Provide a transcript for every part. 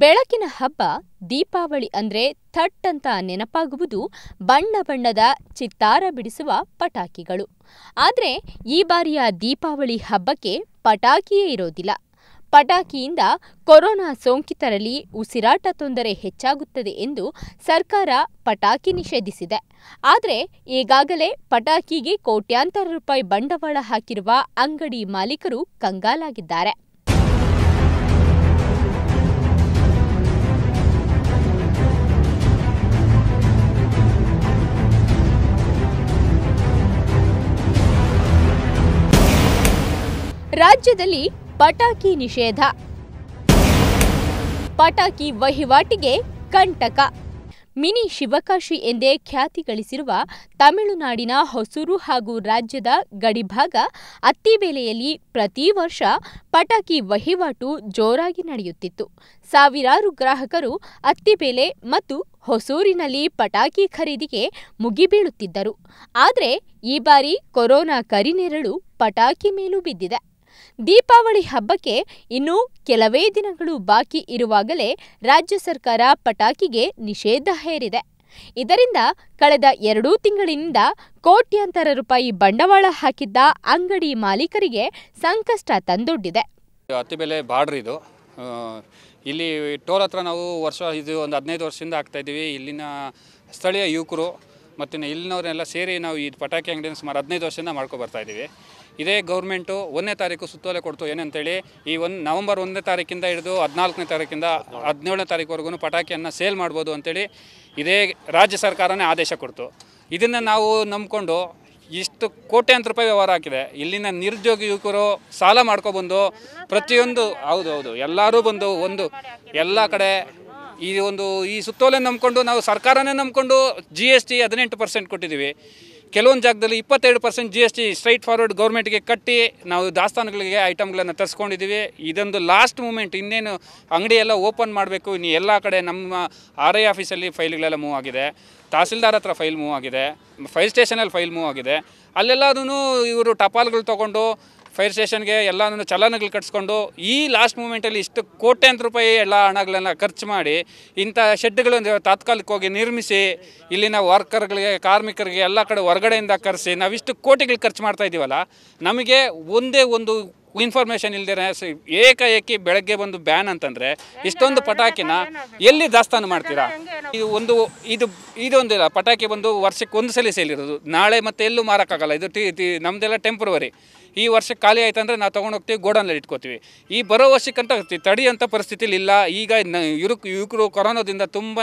ಬೆಳಕಿನ ಹಬ್ಬ ದೀಪಾವಳಿ ಅಂದ್ರೆ ಥಟ್ ಅಂತ ನೆನಪಾಗುವುದು ಬಣ್ಣ ಬಣ್ಣದ ಚಿತ್ತಾರ ಬಿಡಿಸುವ ಪಟಾಕಿಗಳು ಆದರೆ ಈ ಬಾರಿಯ ದೀಪಾವಳಿ ಹಬ್ಬಕ್ಕೆ ಪಟಾಕಿಯೇ ಇರೋದಿಲ್ಲ ಪಟಾಕಿಯಿಂದ ಕೊರೋನಾ ಸೋಂಕಿತರಲ್ಲಿ ಉಸಿರಾಟ ತೊಂದರೆ ಹೆಚ್ಚಾಗುತ್ತದೆ ಎಂದು ಸರ್ಕಾರ ಪಟಾಕಿ ನಿಷೇಧಿಸಿದೆ ಆದರೆ ಈಗಾಗಲೇ ಪಟಾಕಿಗೆ ಕೋಟ್ಯಾಂತರ ರೂಪಾಯಿ ಬಂಡವಾಳ ಹಾಕಿರುವ ಅಂಗಡಿ ಮಾಲೀಕರು ಕಂಗಾಲಾಗಿದ್ದಾರೆ ರಾಜ್ಯದಲ್ಲಿ ಪಟಾಕಿ ನಿಷೇಧ ಪಟಾಕಿ ವಹಿವಾಟಿಗೆ ಕಂಟಕ ಮಿನಿ ಶಿವಕಾಶಿ ಎಂದೇ ಖ್ಯಾತಿ ಗಳಿಸಿರುವ ತಮಿಳುನಾಡಿನ ಹೊಸೂರು ಹಾಗೂ ರಾಜ್ಯದ ಗಡಿಭಾಗ ಅತ್ತಿಬೇಲೆಯಲ್ಲಿ ಪ್ರತಿ ವರ್ಷ ಪಟಾಕಿ ವಹಿವಾಟು ಜೋರಾಗಿ ನಡೆಯುತ್ತಿತ್ತು ಸಾವಿರಾರು ಗ್ರಾಹಕರು ಅತ್ತಿಬೇಲೆ ಮತ್ತು ಹೊಸೂರಿನಲ್ಲಿ ಪಟಾಕಿ ಖರೀದಿಗೆ ಮುಗಿಬೀಳುತ್ತಿದ್ದರು ಆದರೆ ಈ ಬಾರಿ ಕೊರೋನಾ ಕರಿನೆರಳು ಪಟಾಕಿ ಮೇಲೂ ಬಿದ್ದಿದೆ ದೀಪಾವಳಿ ಹಬ್ಬಕ್ಕೆ ಇನ್ನೂ ಕೆಲವೇ ದಿನಗಳು ಬಾಕಿ ಇರುವಾಗಲೇ ರಾಜ್ಯ ಸರ್ಕಾರ ಪಟಾಕಿಗೆ ನಿಷೇಧ ಹೇರಿದೆ ಇದರಿಂದ ಕಳೆದ ಎರಡೂ ತಿಂಗಳಿನಿಂದ ಕೋಟ್ಯಾಂತರ ರೂಪಾಯಿ ಬಂಡವಾಳ ಹಾಕಿದ್ದ ಅಂಗಡಿ ಮಾಲೀಕರಿಗೆ ಸಂಕಷ್ಟ ತಂದೊಡ್ಡಿದೆ ಅತಿ ಬೆಲೆ ಬಾರ್ಡ್ರ್ ಇದು ಇಲ್ಲಿ ಟೋಲ್ ಹತ್ರ ನಾವು ವರ್ಷ ಇದು ಒಂದು ಹದಿನೈದು ವರ್ಷದಿಂದ ಆಗ್ತಾಯಿದ್ದೀವಿ ಇಲ್ಲಿನ ಸ್ಥಳೀಯ ಯುವಕರು ಮತ್ತು ಇಲ್ಲಿನವರೆಲ್ಲ ಸೇರಿ ನಾವು ಈ ಪಟಾಕಿ ಅಂಗಡಿಯನ್ನು ಸುಮಾರು ಹದಿನೈದು ವರ್ಷದಿಂದ ಮಾಡ್ಕೊಬರ್ತಾ ಬರ್ತಾ ಇದ್ದೀವಿ ಇದೇ ಗೌರ್ಮೆಂಟು ಒಂದನೇ ತಾರೀಕು ಸುತ್ತೋಲೆ ಕೊಡ್ತು ಏನಂತೇಳಿ ಈ ಒಂದು ನವಂಬರ್ ಒಂದನೇ ತಾರೀಕಿಂದ ಹಿಡಿದು ಹದಿನಾಲ್ಕನೇ ತಾರೀಕಿಂದ ಹದಿನೇಳನೇ ತಾರೀಕುವರೆಗೂ ಪಟಾಕಿಯನ್ನು ಸೇಲ್ ಮಾಡ್ಬೋದು ಅಂತೇಳಿ ಇದೇ ರಾಜ್ಯ ಸರ್ಕಾರನೇ ಆದೇಶ ಕೊಡ್ತು ಇದನ್ನು ನಾವು ನಂಬಿಕೊಂಡು ಇಷ್ಟು ಕೋಟ್ಯಂತ ರೂಪಾಯಿ ವ್ಯವಹಾರ ಹಾಕಿದೆ ಇಲ್ಲಿನ ನಿರುದ್ಯೋಗಿ ಯುವಕರು ಸಾಲ ಮಾಡ್ಕೊಬಂದು ಪ್ರತಿಯೊಂದು ಹೌದು ಹೌದು ಎಲ್ಲರೂ ಬಂದು ಒಂದು ಎಲ್ಲ ಕಡೆ ಈ ಒಂದು ಈ ಸುತ್ತೋಲೆ ನಂಬಿಕೊಂಡು ನಾವು ಸರ್ಕಾರನೇ ನಂಬಿಕೊಂಡು ಜಿ ಎಸ್ ಟಿ ಹದಿನೆಂಟು ಪರ್ಸೆಂಟ್ ಕೊಟ್ಟಿದ್ದೀವಿ ಕೆಲವೊಂದು ಜಾಗದಲ್ಲಿ ಇಪ್ಪತ್ತೆರಡು percent G S T straight forward ಗೌರ್ಮೆಂಟ್ಗೆ ಕಟ್ಟಿ ನಾವು ದಾಸ್ತಾನುಗಳಿಗೆ ಐಟಮ್ಗಳನ್ನು ತರಿಸ್ಕೊಂಡಿದ್ದೀವಿ ಇದೊಂದು ಲಾಸ್ಟ್ ಮೂಮೆಂಟ್ ಇನ್ನೇನು ಅಂಗಡಿ ಎಲ್ಲ ಓಪನ್ ಮಾಡಬೇಕು ಇನ್ನು ಎಲ್ಲ ಕಡೆ ನಮ್ಮ ಆರ್ ಐ ಆಫೀಸಲ್ಲಿ ಫೈಲ್ಗಳೆಲ್ಲ ಮೂವ್ ಆಗಿದೆ ತಹಸೀಲ್ದಾರ್ ಹತ್ರ ಫೈಲ್ ಮೂವ್ ಆಗಿದೆ ಫೈಲ್ ಸ್ಟೇಷನಲ್ಲಿ ಫೈಲ್ ಮೂವ್ ಆಗಿದೆ ಅಲ್ಲೆಲ್ಲದೂ ಇವರು ಟಪಾಲ್ಗಳು ತೊಗೊಂಡು ಫೈರ್ ಸ್ಟೇಷನ್ಗೆ ಎಲ್ಲನೂ ಚಲನಗಳು ಕಟ್ಸ್ಕೊಂಡು ಈ ಲಾಸ್ಟ್ ಮೂಮೆಂಟಲ್ಲಿ ಇಷ್ಟು ಕೋಟ್ಯಾಂತರ ರೂಪಾಯಿ ಎಲ್ಲ ಹಣಗಳನ್ನ ಖರ್ಚು ಮಾಡಿ ಇಂಥ ಶೆಡ್ಗಳನ್ನು ತಾತ್ಕಾಲಿಕವಾಗಿ ನಿರ್ಮಿಸಿ ಇಲ್ಲಿನ ವರ್ಕರ್ಗಳಿಗೆ ಕಾರ್ಮಿಕರಿಗೆ ಎಲ್ಲ ಕಡೆ ಹೊರಗಡೆಯಿಂದ ಕರೆಸಿ ನಾವಿಷ್ಟು ಕೋಟಿಗಳು ಖರ್ಚು ಮಾಡ್ತಾ ಇದ್ದೀವಲ್ಲ ನಮಗೆ ಒಂದೇ ಒಂದು ಇನ್ಫಾರ್ಮೇಶನ್ ಇಲ್ಲದೆ ಏಕಾಏಕಿ ಬೆಳಗ್ಗೆ ಬಂದು ಬ್ಯಾನ್ ಅಂತಂದ್ರೆ ಇಷ್ಟೊಂದು ಪಟಾಕಿನ ಎಲ್ಲಿ ದಾಸ್ತಾನು ಮಾಡ್ತೀರಾ ಇದು ಒಂದು ಇದು ಇದೊಂದಿಲ್ಲ ಪಟಾಕಿ ಬಂದು ವರ್ಷಕ್ಕೆ ಒಂದು ಸಲ ಸೇಲಿರೋದು ನಾಳೆ ಮತ್ತೆ ಎಲ್ಲೂ ಮಾರಕ್ಕಾಗಲ್ಲ ಇದು ಟಿ ನಮ್ಮದೆಲ್ಲ ಟೆಂಪ್ರವರಿ ಈ ವರ್ಷಕ್ಕೆ ಖಾಲಿ ಆಯ್ತು ಅಂದ್ರೆ ನಾವು ತಗೊಂಡು ಹೋಗ್ತೀವಿ ಅಲ್ಲಿ ಇಟ್ಕೋತೀವಿ ಈ ಬರೋ ವರ್ಷಕ್ಕಂತ ಅಂತ ಪರಿಸ್ಥಿತಿ ಇಲ್ಲ ಈಗ ಯುವಕ ಯುವಕರು ಕೊರೋನಾದಿಂದ ತುಂಬಾ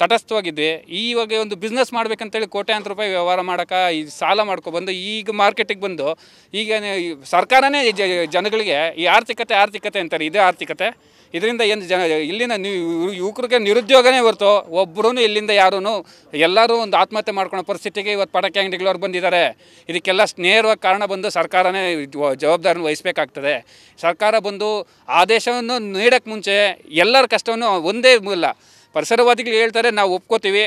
ತಟಸ್ಥವಾಗಿದ್ವಿ ಈವಾಗ ಒಂದು ಬಿಸ್ನೆಸ್ ಹೇಳಿ ಕೋಟ್ಯಾಂತರ ರೂಪಾಯಿ ವ್ಯವಹಾರ ಮಾಡೋಕೆ ಈ ಸಾಲ ಮಾಡ್ಕೊಬಂದು ಈಗ ಮಾರ್ಕೆಟಿಗೆ ಬಂದು ಈಗ ಸರ್ಕಾರನೇ ಜನಗಳಿಗೆ ಈ ಆರ್ಥಿಕತೆ ಆರ್ಥಿಕತೆ ಅಂತಾರೆ ಇದೇ ಆರ್ಥಿಕತೆ ಇದರಿಂದ ಏನು ಜನ ಇಲ್ಲಿನ ಯುವಕರಿಗೆ ನಿರುದ್ಯೋಗನೇ ಹೊರತು ಒಬ್ಬರೂ ಇಲ್ಲಿಂದ ಯಾರೂ ಎಲ್ಲರೂ ಒಂದು ಆತ್ಮಹತ್ಯೆ ಮಾಡ್ಕೊಳ್ಳೋ ಪರಿಸ್ಥಿತಿಗೆ ಇವತ್ತು ಪಟಾಕಿ ಅಂಗಡಿಗಳವ್ರು ಬಂದಿದ್ದಾರೆ ಇದಕ್ಕೆಲ್ಲ ನೇರವಾಗಿ ಕಾರಣ ಬಂದು ಸರ್ಕಾರನೇ ಜವಾಬ್ದಾರಿ ವಹಿಸಬೇಕಾಗ್ತದೆ ಸರ್ಕಾರ ಬಂದು ಆದೇಶವನ್ನು ನೀಡೋಕ್ಕೆ ಮುಂಚೆ ಎಲ್ಲರ ಕಷ್ಟವನ್ನು ಒಂದೇ ಇಲ್ಲ ಪರಿಸರವಾದಿಗಳು ಹೇಳ್ತಾರೆ ನಾವು ಒಪ್ಕೋತೀವಿ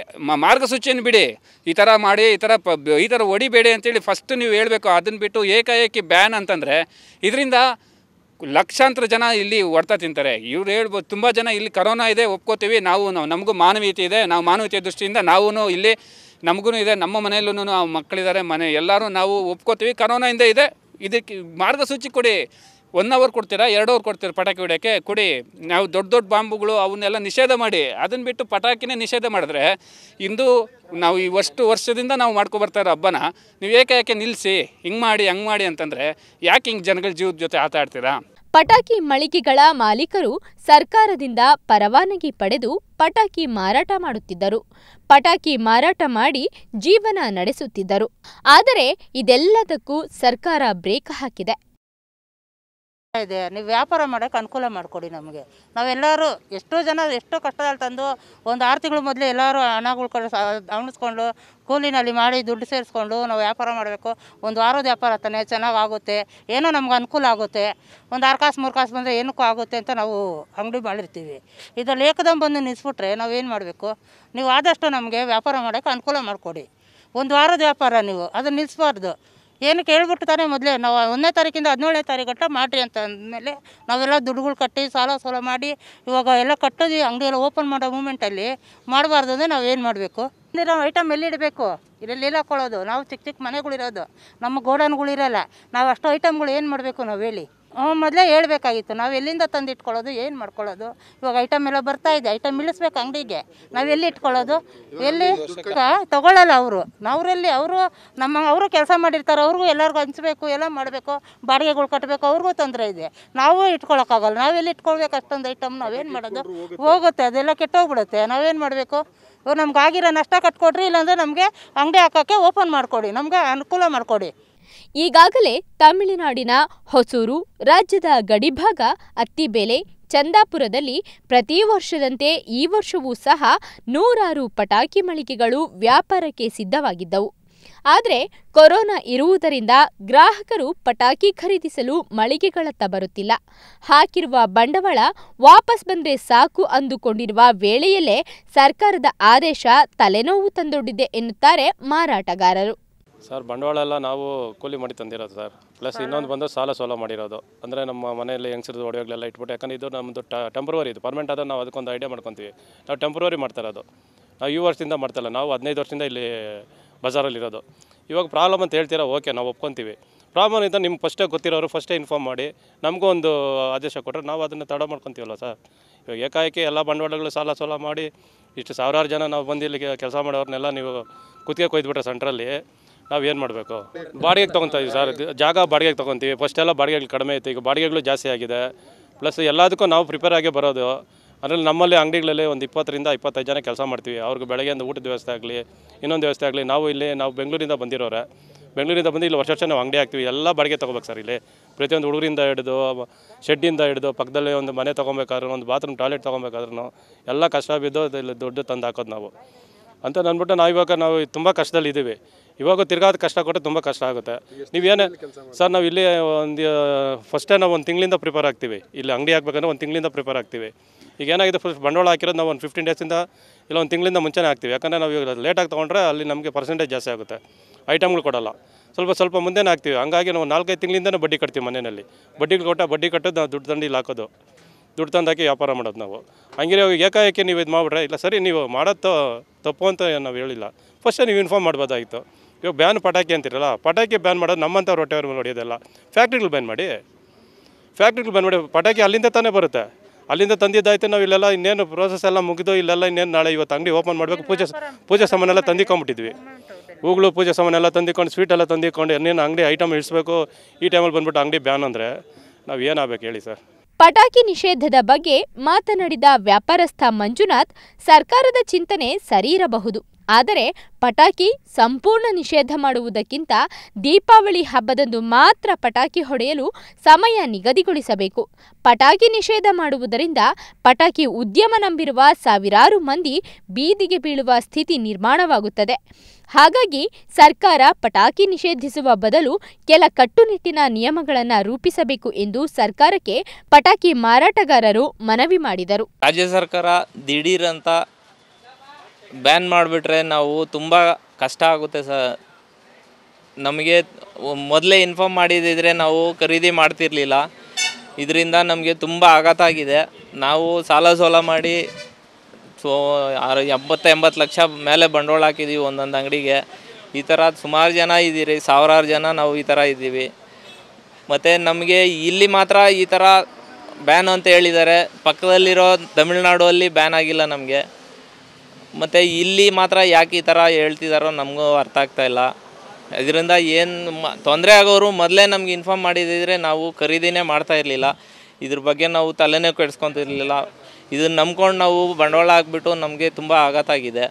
ಮಾರ್ಗಸೂಚಿಯನ್ನು ಬಿಡಿ ಈ ಥರ ಮಾಡಿ ಈ ಥರ ಈ ಥರ ಹೊಡಿಬೇಡಿ ಅಂತೇಳಿ ಫಸ್ಟ್ ನೀವು ಹೇಳಬೇಕು ಅದನ್ನು ಬಿಟ್ಟು ಏಕಾಏಕಿ ಬ್ಯಾನ್ ಅಂತಂದರೆ ಇದರಿಂದ ಲಕ್ಷಾಂತರ ಜನ ಇಲ್ಲಿ ಹೊಡ್ತಾ ತಿಂತಾರೆ ಇವ್ರು ಹೇಳ್ಬೋದು ತುಂಬ ಜನ ಇಲ್ಲಿ ಕರೋನಾ ಇದೆ ಒಪ್ಕೋತೀವಿ ನಾವು ನಮಗೂ ಮಾನವೀಯತೆ ಇದೆ ನಾವು ಮಾನವೀಯತೆ ದೃಷ್ಟಿಯಿಂದ ನಾವೂ ಇಲ್ಲಿ ನಮಗೂ ಇದೆ ನಮ್ಮ ಮನೆಯಲ್ಲೂ ಮಕ್ಕಳಿದ್ದಾರೆ ಮನೆ ಎಲ್ಲರೂ ನಾವು ಒಪ್ಕೋತೀವಿ ಕರೋನಾಯಿಂದ ಇದೆ ಇದಕ್ಕೆ ಮಾರ್ಗಸೂಚಿ ಕೊಡಿ ಒನ್ ಅವರ್ ಕೊಡ್ತೀರಾ ಎರಡು ಅವರ್ ಕೊಡ್ತೀರಾ ಪಟಾಕಿ ಹೊಡಿಯೋಕೆ ಕೊಡಿ ನಾವು ದೊಡ್ಡ ದೊಡ್ಡ ಬಾಂಬುಗಳು ಅವನ್ನೆಲ್ಲ ನಿಷೇಧ ಮಾಡಿ ಅದನ್ನ ಬಿಟ್ಟು ಪಟಾಕಿನೇ ನಿಷೇಧ ಮಾಡಿದ್ರೆ ಇಂದು ನಾವು ಈ ಅಷ್ಟು ವರ್ಷದಿಂದ ನಾವು ಮಾಡ್ಕೊಬರ್ತಾ ಇರೋ ಹಬ್ಬನ ನೀವು ಏಕೆ ಯಾಕೆ ನಿಲ್ಲಿಸಿ ಹಿಂಗೆ ಮಾಡಿ ಹಂಗೆ ಮಾಡಿ ಅಂತಂದರೆ ಯಾಕೆ ಹಿಂಗೆ ಜನಗಳ ಜೀವದ ಜೊತೆ ಆಟ ಆಡ್ತೀರಾ ಪಟಾಕಿ ಮಳಿಗೆಗಳ ಮಾಲೀಕರು ಸರ್ಕಾರದಿಂದ ಪರವಾನಗಿ ಪಡೆದು ಪಟಾಕಿ ಮಾರಾಟ ಮಾಡುತ್ತಿದ್ದರು ಪಟಾಕಿ ಮಾರಾಟ ಮಾಡಿ ಜೀವನ ನಡೆಸುತ್ತಿದ್ದರು ಆದರೆ ಇದೆಲ್ಲದಕ್ಕೂ ಸರ್ಕಾರ ಬ್ರೇಕ್ ಹಾಕಿದೆ ಇದೆ ನೀವು ವ್ಯಾಪಾರ ಮಾಡೋಕ್ಕೆ ಅನುಕೂಲ ಮಾಡಿಕೊಡಿ ನಮಗೆ ನಾವೆಲ್ಲರೂ ಎಷ್ಟೋ ಜನ ಎಷ್ಟೋ ಕಷ್ಟದಲ್ಲಿ ತಂದು ಒಂದು ಆರು ತಿಂಗಳು ಮೊದಲು ಎಲ್ಲರೂ ಹಣ ಉಳ್ಕೊಂಡು ಅವಣಿಸ್ಕೊಂಡು ಕೂಲಿನಲ್ಲಿ ಮಾಡಿ ದುಡ್ಡು ಸೇರಿಸ್ಕೊಂಡು ನಾವು ವ್ಯಾಪಾರ ಮಾಡಬೇಕು ಒಂದು ವಾರದ ವ್ಯಾಪಾರ ತಾನೆ ಚೆನ್ನಾಗಾಗುತ್ತೆ ಏನೋ ನಮ್ಗೆ ಅನುಕೂಲ ಆಗುತ್ತೆ ಒಂದು ಆರು ಕಾಸು ಮೂರು ಕಾಸು ಬಂದರೆ ಏನಕ್ಕೂ ಆಗುತ್ತೆ ಅಂತ ನಾವು ಅಂಗಡಿ ಮಾಡಿರ್ತೀವಿ ಇದರಲ್ಲಿ ಏಕದಮ್ ಬಂದು ನಿಲ್ಲಿಸ್ಬಿಟ್ರೆ ಏನು ಮಾಡಬೇಕು ನೀವು ಆದಷ್ಟು ನಮಗೆ ವ್ಯಾಪಾರ ಮಾಡೋಕ್ಕೆ ಅನುಕೂಲ ಮಾಡಿಕೊಡಿ ಒಂದು ವಾರದ ವ್ಯಾಪಾರ ನೀವು ಅದನ್ನು ನಿಲ್ಲಿಸ್ಬಾರ್ದು ಏನು ಕೇಳ್ಬಿಟ್ಟು ತಾನೇ ಮೊದಲೇ ನಾವು ಒಂದನೇ ತಾರೀಕಿಂದ ಹದಿನೇಳನೇ ತಾರೀಕು ಗಂಟ ಮಾಡಿರಿ ಅಂತ ಅಂದಮೇಲೆ ನಾವೆಲ್ಲ ದುಡ್ಡುಗಳು ಕಟ್ಟಿ ಸಾಲ ಸಾಲ ಮಾಡಿ ಇವಾಗ ಎಲ್ಲ ಕಟ್ಟೋದು ಅಂಗಡಿ ಓಪನ್ ಮಾಡೋ ಮೂಮೆಂಟಲ್ಲಿ ಮಾಡಬಾರ್ದು ಅಂದರೆ ನಾವು ಏನು ಮಾಡಬೇಕು ಅಂದರೆ ನಾವು ಐಟಮ್ ಎಲ್ಲಿ ಇಡಬೇಕು ಇಲ್ಲೆಲ್ಲಿ ಹಾಕೊಳ್ಳೋದು ನಾವು ಚಿಕ್ಕ ಚಿಕ್ಕ ಮನೆಗಳಿರೋದು ನಮ್ಮ ಗೋಡನ್ಗಳಿರಲ್ಲ ನಾವು ಅಷ್ಟು ಐಟಮ್ಗಳು ಏನು ಮಾಡಬೇಕು ನಾವು ಹೇಳಿ ಮೊದಲೇ ಹೇಳಬೇಕಾಗಿತ್ತು ನಾವು ಎಲ್ಲಿಂದ ತಂದು ಇಟ್ಕೊಳ್ಳೋದು ಏನು ಮಾಡ್ಕೊಳ್ಳೋದು ಇವಾಗ ಐಟಮ್ ಎಲ್ಲ ಬರ್ತಾ ಇದೆ ಐಟಮ್ ಇಳಿಸ್ಬೇಕು ಅಂಗಡಿಗೆ ನಾವು ಇಟ್ಕೊಳ್ಳೋದು ಎಲ್ಲಿ ತೊಗೊಳ್ಳಲ್ಲ ಅವರು ಅವರಲ್ಲಿ ಅವರು ನಮ್ಮ ಅವರು ಕೆಲಸ ಮಾಡಿರ್ತಾರೆ ಅವ್ರಿಗೂ ಎಲ್ಲರಿಗೂ ಹಂಚಬೇಕು ಎಲ್ಲ ಮಾಡಬೇಕು ಬಾಡಿಗೆಗಳು ಕಟ್ಟಬೇಕು ಅವ್ರಿಗೂ ತೊಂದರೆ ಇದೆ ನಾವು ಇಟ್ಕೊಳಕ್ಕಾಗಲ್ಲ ನಾವೆಲ್ಲಿ ಇಟ್ಕೊಳ್ಬೇಕು ಅಷ್ಟೊಂದು ಐಟಮ್ ನಾವೇನು ಮಾಡೋದು ಹೋಗುತ್ತೆ ಅದೆಲ್ಲ ಕೆಟ್ಟೋಗ್ಬಿಡುತ್ತೆ ನಾವೇನು ಮಾಡಬೇಕು ನಮ್ಗೆ ಆಗಿರೋ ನಷ್ಟ ಕಟ್ಕೊಡ್ರಿ ಇಲ್ಲಾಂದರೆ ನಮಗೆ ಅಂಗಡಿ ಹಾಕೋಕ್ಕೆ ಓಪನ್ ಮಾಡಿಕೊಡಿ ನಮಗೆ ಅನುಕೂಲ ಮಾಡಿಕೊಡಿ ಈಗಾಗಲೇ ತಮಿಳುನಾಡಿನ ಹೊಸೂರು ರಾಜ್ಯದ ಗಡಿಭಾಗ ಅತ್ತಿಬೆಲೆ ಚಂದಾಪುರದಲ್ಲಿ ಪ್ರತಿ ವರ್ಷದಂತೆ ಈ ವರ್ಷವೂ ಸಹ ನೂರಾರು ಪಟಾಕಿ ಮಳಿಗೆಗಳು ವ್ಯಾಪಾರಕ್ಕೆ ಸಿದ್ಧವಾಗಿದ್ದವು ಆದರೆ ಕೊರೋನಾ ಇರುವುದರಿಂದ ಗ್ರಾಹಕರು ಪಟಾಕಿ ಖರೀದಿಸಲು ಮಳಿಗೆಗಳತ್ತ ಬರುತ್ತಿಲ್ಲ ಹಾಕಿರುವ ಬಂಡವಾಳ ವಾಪಸ್ ಬಂದರೆ ಸಾಕು ಅಂದುಕೊಂಡಿರುವ ವೇಳೆಯಲ್ಲೇ ಸರ್ಕಾರದ ಆದೇಶ ತಲೆನೋವು ತಂದೊಡ್ಡಿದೆ ಎನ್ನುತ್ತಾರೆ ಮಾರಾಟಗಾರರು ಸರ್ ಬಂಡವಾಳ ಎಲ್ಲ ನಾವು ಕೂಲಿ ಮಾಡಿ ತಂದಿರೋದು ಸರ್ ಪ್ಲಸ್ ಇನ್ನೊಂದು ಬಂದು ಸಾಲ ಸೋಲ ಮಾಡಿರೋದು ಅಂದರೆ ನಮ್ಮ ಮನೆಯಲ್ಲಿ ಹೆಂಗಸಿರೋದು ಒಡವೆಗಳೆಲ್ಲ ಇಟ್ಬಿಟ್ಟು ಯಾಕಂದ್ರೆ ಇದು ನಮ್ಮದು ಟೆಂಪ್ರವರಿ ಇದು ಪರ್ಮನೆಂಟ್ ಆದರೆ ನಾವು ಅದಕ್ಕೊಂದು ಐಡಿಯಾ ಮಾಡ್ಕೊತೀವಿ ನಾವು ಟೆಂಪ್ರವರಿ ಮಾಡ್ತಾ ನಾವು ಈ ವರ್ಷದಿಂದ ಮಾಡ್ತಾಯಿಲ್ಲ ನಾವು ಹದಿನೈದು ವರ್ಷದಿಂದ ಇಲ್ಲಿ ಬಜಾರಲ್ಲಿರೋದು ಇವಾಗ ಪ್ರಾಬ್ಲಮ್ ಅಂತ ಹೇಳ್ತೀರಾ ಓಕೆ ನಾವು ಒಪ್ಕೊತೀವಿ ಪ್ರಾಬ್ಲಮ್ ಇದ್ದ ನಿಮ್ಗೆ ಫಸ್ಟೇ ಗೊತ್ತಿರೋರು ಫಸ್ಟೇ ಇನ್ಫಾರ್ಮ್ ಮಾಡಿ ನಮಗೂ ಒಂದು ಆದೇಶ ಕೊಟ್ಟರೆ ನಾವು ಅದನ್ನು ತಡ ಮಾಡ್ಕೊತೀವಲ್ಲ ಸರ್ ಇವಾಗ ಏಕಾಏಕಿ ಎಲ್ಲ ಬಂಡವಾಳಗಳು ಸಾಲ ಸೋಲ ಮಾಡಿ ಇಷ್ಟು ಸಾವಿರಾರು ಜನ ನಾವು ಬಂದು ಇಲ್ಲಿ ಕೆಲಸ ಮಾಡೋರನ್ನೆಲ್ಲ ನೀವು ಕುತ್ತಿಗೆ ಕೊಯ್ದುಬಿಟ್ರೆ ಸೆಂಟ್ರಲ್ಲಿ ನಾವು ಏನು ಮಾಡಬೇಕು ಬಾಡಿಗೆಗೆ ತೊಗೊತಾ ಸರ್ ಜಾಗ ಬಾಡಿಗೆಗೆ ತೊಗೊತೀವಿ ಫಸ್ಟೆಲ್ಲ ಬಾಡಿಗೆಗಳು ಕಡಿಮೆ ಇತ್ತು ಈಗ ಬಾಡಿಗೆಗಳು ಜಾಸ್ತಿ ಆಗಿದೆ ಪ್ಲಸ್ ಎಲ್ಲದಕ್ಕೂ ನಾವು ಪ್ರಿಪೇರ್ ಆಗಿ ಬರೋದು ಅದರಲ್ಲಿ ನಮ್ಮಲ್ಲಿ ಅಂಗಡಿಗಳಲ್ಲಿ ಒಂದು ಇಪ್ಪತ್ತರಿಂದ ಇಪ್ಪತ್ತೈದು ಜನ ಕೆಲಸ ಮಾಡ್ತೀವಿ ಅವ್ರಿಗೆ ಬೆಳಗ್ಗೆಯಿಂದ ಊಟದ ವ್ಯವಸ್ಥೆ ಆಗಲಿ ಇನ್ನೊಂದು ವ್ಯವಸ್ಥೆ ಆಗಲಿ ನಾವು ಇಲ್ಲಿ ನಾವು ಬೆಂಗಳೂರಿಂದ ಬಂದಿರೋರೆ ಬೆಂಗಳೂರಿಂದ ಬಂದು ಇಲ್ಲಿ ವರ್ಷ ವರ್ಷ ನಾವು ಅಂಗಡಿ ಹಾಕ್ತೀವಿ ಎಲ್ಲ ಬಾಡಿಗೆ ತೊಗೋಬೇಕು ಸರ್ ಇಲ್ಲಿ ಪ್ರತಿಯೊಂದು ಹುಡುಗರಿಂದ ಹಿಡಿದು ಶೆಡ್ಡಿಂದ ಹಿಡಿದು ಪಕ್ಕದಲ್ಲಿ ಒಂದು ಮನೆ ತೊಗೊಬೇಕಾದ್ರೂ ಒಂದು ಬಾತ್ರೂಮ್ ಟಾಯ್ಲೆಟ್ ತೊಗೊಬೇಕಾದ್ರೂ ಎಲ್ಲ ಕಷ್ಟ ಬಿದ್ದು ಇಲ್ಲಿ ದುಡ್ಡು ತಂದು ಹಾಕೋದು ನಾವು ಅಂತ ಅಂದ್ಬಿಟ್ಟು ನಾವು ಇವಾಗ ನಾವು ತುಂಬ ಕಷ್ಟದಲ್ಲಿದ್ದೀವಿ ಇವಾಗ ತಿರ್ಗಾದ ಕಷ್ಟ ಕೊಟ್ಟರೆ ತುಂಬ ಕಷ್ಟ ಆಗುತ್ತೆ ನೀವೇನು ಸರ್ ನಾವು ಇಲ್ಲಿ ಒಂದು ಫಸ್ಟೇ ನಾವು ಒಂದು ತಿಂಗಳಿಂದ ಪ್ರಿಪೇರ್ ಆಗ್ತೀವಿ ಇಲ್ಲಿ ಅಂಗಡಿ ಹಾಕ್ಬೇಕಂದ್ರೆ ಒಂದು ತಿಂಗಳಿಂದ ಪ್ರಿಪೇರ್ ಆಗ್ತೀವಿ ಈಗ ಏನಾಗಿದೆ ಫಸ್ಟ್ ಬಂಡವಾಳ ಹಾಕಿರೋದು ನಾವು ಒಂದು ಫಿಫ್ಟೀನ್ ಡೇಸಿಂದ ಇಲ್ಲ ಒಂದು ತಿಂಗಳಿಂದ ಮುಂಚೆನೇ ಹಾಕ್ತೀವಿ ಯಾಕಂದರೆ ನಾವು ಇವಾಗ ಲೇಟಾಗಿ ತೊಗೊಂಡ್ರೆ ಅಲ್ಲಿ ನಮಗೆ ಪರ್ಸೆಂಟೇಜ್ ಜಾಸ್ತಿ ಆಗುತ್ತೆ ಐಟಮ್ಗಳು ಕೊಡೋಲ್ಲ ಸ್ವಲ್ಪ ಸ್ವಲ್ಪ ಮುಂದೆನೇ ಹಾಕ್ತೀವಿ ಹಂಗಾಗಿ ನಾವು ನಾಲ್ಕೈದು ತಿಂಗಳಿಂದನೇ ಬಡ್ಡಿ ಕಟ್ತೀವಿ ಮನೆಯಲ್ಲಿ ಬಡ್ಡಿ ಕೊಟ್ಟ ಬಡ್ಡಿ ಕಟ್ಟೋದು ನಾವು ದುಡ್ಡು ತಂಡಿಲ್ಲಿ ಹಾಕೋದು ದುಡ್ಡು ತಂದು ಹಾಕಿ ವ್ಯಾಪಾರ ಮಾಡೋದು ನಾವು ಹಂಗಿರೋ ಏಕಾಏಕಿ ನೀವು ಇದು ಮಾಡಿಬಿಟ್ರೆ ಇಲ್ಲ ಸರಿ ನೀವು ಮಾಡೋದು ತಪ್ಪು ಅಂತ ನಾವು ಹೇಳಿಲ್ಲ ಫಸ್ಟೇ ನೀವು ಇನ್ಫಾರ್ಮ್ ಮಾಡ್ಬೋದಾಗಿತ್ತು ಇವಾಗ ಬ್ಯಾನ್ ಪಟಾಕಿ ಅಂತಿರಲ್ಲ ಪಟಾಕಿ ಬ್ಯಾನ್ ಮಾಡೋದು ನಮ್ಮಂಥವ್ರು ಹೊಟ್ಟೆವ್ರ ಮೇಲೆ ಹೊಡೆಯೋದಲ್ಲ ಫ್ಯಾಕ್ಟ್ರಿಗಳು ಬ್ಯಾನ್ ಮಾಡಿ ಫ್ಯಾಕ್ಟ್ರಿಗಳು ಬ್ಯಾನ್ ಮಾಡಿ ಪಟಾಕಿ ಅಲ್ಲಿಂದ ತಾನೇ ಬರುತ್ತೆ ಅಲ್ಲಿಂದ ತಂದಿದ್ದಾಯ್ತು ನಾವು ಇಲ್ಲೆಲ್ಲ ಇನ್ನೇನು ಪ್ರೋಸೆಸ್ ಎಲ್ಲ ಮುಗಿದು ಇಲ್ಲೆಲ್ಲ ಇನ್ನೇನು ನಾಳೆ ಇವತ್ತು ಅಂಗಡಿ ಓಪನ್ ಮಾಡಬೇಕು ಪೂಜೆ ಪೂಜೆ ಸಾಮಾನೆಲ್ಲ ತಂದಿಕೊಂಡ್ಬಿಟ್ಟಿದ್ವಿ ಹೂಗಳು ಪೂಜೆ ಸಾಮಾನೆಲ್ಲ ತಂದಿಕೊಂಡು ಸ್ವೀಟ್ ಎಲ್ಲ ತಂದಿಕೊಂಡು ಇನ್ನೇನು ಅಂಗಡಿ ಐಟಮ್ ಇಳಿಸಬೇಕು ಈ ಟೈಮಲ್ಲಿ ಬಂದ್ಬಿಟ್ಟು ಅಂಗಡಿ ಬ್ಯಾನ್ ಅಂದರೆ ನಾವು ಏನಾಗಬೇಕು ಹೇಳಿ ಸರ್ ಪಟಾಕಿ ನಿಷೇಧದ ಬಗ್ಗೆ ಮಾತನಾಡಿದ ವ್ಯಾಪಾರಸ್ಥ ಮಂಜುನಾಥ್ ಸರ್ಕಾರದ ಚಿಂತನೆ ಸರಿ ಇರಬಹುದು ಆದರೆ ಪಟಾಕಿ ಸಂಪೂರ್ಣ ನಿಷೇಧ ಮಾಡುವುದಕ್ಕಿಂತ ದೀಪಾವಳಿ ಹಬ್ಬದಂದು ಮಾತ್ರ ಪಟಾಕಿ ಹೊಡೆಯಲು ಸಮಯ ನಿಗದಿಗೊಳಿಸಬೇಕು ಪಟಾಕಿ ನಿಷೇಧ ಮಾಡುವುದರಿಂದ ಪಟಾಕಿ ಉದ್ಯಮ ನಂಬಿರುವ ಸಾವಿರಾರು ಮಂದಿ ಬೀದಿಗೆ ಬೀಳುವ ಸ್ಥಿತಿ ನಿರ್ಮಾಣವಾಗುತ್ತದೆ ಹಾಗಾಗಿ ಸರ್ಕಾರ ಪಟಾಕಿ ನಿಷೇಧಿಸುವ ಬದಲು ಕೆಲ ಕಟ್ಟುನಿಟ್ಟಿನ ನಿಯಮಗಳನ್ನು ರೂಪಿಸಬೇಕು ಎಂದು ಸರ್ಕಾರಕ್ಕೆ ಪಟಾಕಿ ಮಾರಾಟಗಾರರು ಮನವಿ ಮಾಡಿದರು ರಾಜ್ಯ ಸರ್ಕಾರ ದಿಢೀರಂತ ಬ್ಯಾನ್ ಮಾಡಿಬಿಟ್ರೆ ನಾವು ತುಂಬ ಕಷ್ಟ ಆಗುತ್ತೆ ಸ ನಮಗೆ ಮೊದಲೇ ಇನ್ಫಾರ್ಮ್ ಮಾಡಿದ್ರೆ ನಾವು ಖರೀದಿ ಮಾಡ್ತಿರ್ಲಿಲ್ಲ ಇದರಿಂದ ನಮಗೆ ತುಂಬ ಆಘಾತ ಆಗಿದೆ ನಾವು ಸಾಲ ಸೋಲ ಮಾಡಿ ಆರು ಎಂಬತ್ತು ಎಂಬತ್ತು ಲಕ್ಷ ಮೇಲೆ ಬಂಡವಾಳ ಹಾಕಿದ್ದೀವಿ ಒಂದೊಂದು ಅಂಗಡಿಗೆ ಈ ಥರ ಸುಮಾರು ಜನ ಇದ್ದೀರಿ ಸಾವಿರಾರು ಜನ ನಾವು ಈ ಥರ ಇದ್ದೀವಿ ಮತ್ತು ನಮಗೆ ಇಲ್ಲಿ ಮಾತ್ರ ಈ ಥರ ಬ್ಯಾನ್ ಅಂತ ಹೇಳಿದ್ದಾರೆ ಪಕ್ಕದಲ್ಲಿರೋ ತಮಿಳ್ನಾಡು ಅಲ್ಲಿ ಬ್ಯಾನ್ ಆಗಿಲ್ಲ ನಮಗೆ ಮತ್ತು ಇಲ್ಲಿ ಮಾತ್ರ ಯಾಕೆ ಈ ಥರ ಹೇಳ್ತಿದ್ದಾರೋ ನಮಗೂ ಅರ್ಥ ಆಗ್ತಾ ಇಲ್ಲ ಇದರಿಂದ ಏನು ಮ ತೊಂದರೆ ಆಗೋರು ಮೊದಲೇ ನಮ್ಗೆ ಇನ್ಫಾರ್ಮ್ ಮಾಡಿದಿದ್ರೆ ನಾವು ಖರೀದಿನೇ ಮಾಡ್ತಾ ಇರಲಿಲ್ಲ ಇದ್ರ ಬಗ್ಗೆ ನಾವು ತಲೆನೇ ಕೆಡ್ಸ್ಕೊತಿರ್ಲಿಲ್ಲ ಇದನ್ನು ನಂಬ್ಕೊಂಡು ನಾವು ಬಂಡವಾಳ ಹಾಕ್ಬಿಟ್ಟು ನಮಗೆ ತುಂಬ ಆಘಾತ ಆಗಿದೆ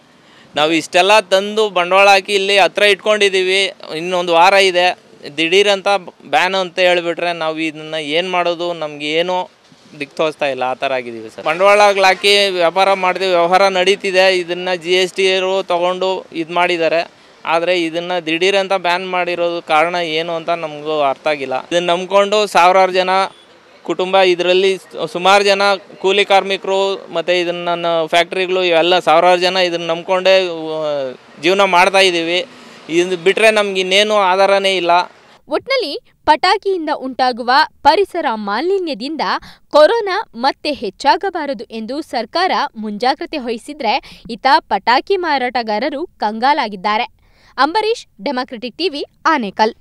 ನಾವು ಇಷ್ಟೆಲ್ಲ ತಂದು ಬಂಡವಾಳ ಹಾಕಿ ಇಲ್ಲಿ ಹತ್ರ ಇಟ್ಕೊಂಡಿದ್ದೀವಿ ಇನ್ನೊಂದು ವಾರ ಇದೆ ದಿಢೀರಂತ ಬ್ಯಾನ್ ಅಂತ ಹೇಳಿಬಿಟ್ರೆ ನಾವು ಇದನ್ನು ಏನು ಮಾಡೋದು ಏನು ದಿಕ್ ತೋರಿಸ್ತಾ ಇಲ್ಲ ಆ ಥರ ಆಗಿದ್ದೀವಿ ಸರ್ ಬಂಡವಾಳ ಹಾಕಿ ವ್ಯಾಪಾರ ಮಾಡಿದೆ ವ್ಯವಹಾರ ನಡೀತಿದೆ ಇದನ್ನು ಜಿ ಎಸ್ ಟಿ ತೊಗೊಂಡು ಇದು ಮಾಡಿದ್ದಾರೆ ಆದರೆ ಇದನ್ನು ದಿಢೀರ್ ಅಂತ ಬ್ಯಾನ್ ಮಾಡಿರೋದು ಕಾರಣ ಏನು ಅಂತ ನಮಗೂ ಅರ್ಥ ಆಗಿಲ್ಲ ಇದನ್ನು ನಂಬ್ಕೊಂಡು ಸಾವಿರಾರು ಜನ ಕುಟುಂಬ ಇದರಲ್ಲಿ ಸುಮಾರು ಜನ ಕೂಲಿ ಕಾರ್ಮಿಕರು ಮತ್ತು ಇದನ್ನು ಫ್ಯಾಕ್ಟ್ರಿಗಳು ಇವೆಲ್ಲ ಸಾವಿರಾರು ಜನ ಇದನ್ನು ನಂಬ್ಕೊಂಡೇ ಜೀವನ ಮಾಡ್ತಾ ಇದ್ದೀವಿ ಇದು ಬಿಟ್ಟರೆ ನಮ್ಗೆ ಇನ್ನೇನು ಆಧಾರನೇ ಇಲ್ಲ ಒಟ್ನಲ್ಲಿ ಪಟಾಕಿಯಿಂದ ಉಂಟಾಗುವ ಪರಿಸರ ಮಾಲಿನ್ಯದಿಂದ ಕೊರೋನಾ ಮತ್ತೆ ಹೆಚ್ಚಾಗಬಾರದು ಎಂದು ಸರ್ಕಾರ ಮುಂಜಾಗ್ರತೆ ವಹಿಸಿದ್ರೆ ಇತ ಪಟಾಕಿ ಮಾರಾಟಗಾರರು ಕಂಗಾಲಾಗಿದ್ದಾರೆ ಅಂಬರೀಶ್ ಡೆಮಾಕ್ರೆಟಿಕ್ ಟಿವಿ ಆನೇಕಲ್